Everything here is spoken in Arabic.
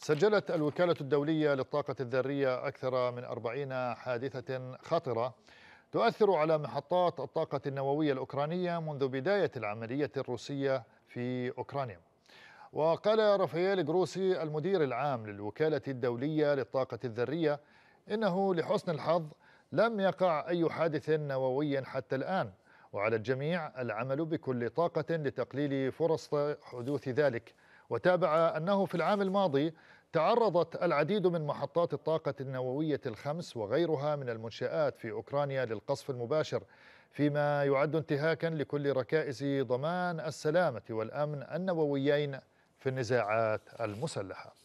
سجلت الوكالة الدولية للطاقة الذرية أكثر من 40 حادثة خطرة تؤثر على محطات الطاقة النووية الأوكرانية منذ بداية العملية الروسية في أوكرانيا وقال رافائيل جروسي المدير العام للوكالة الدولية للطاقة الذرية إنه لحسن الحظ لم يقع أي حادث نووي حتى الآن وعلى الجميع العمل بكل طاقة لتقليل فرص حدوث ذلك وتابع أنه في العام الماضي تعرضت العديد من محطات الطاقة النووية الخمس وغيرها من المنشآت في أوكرانيا للقصف المباشر فيما يعد انتهاكا لكل ركائز ضمان السلامة والأمن النوويين في النزاعات المسلحة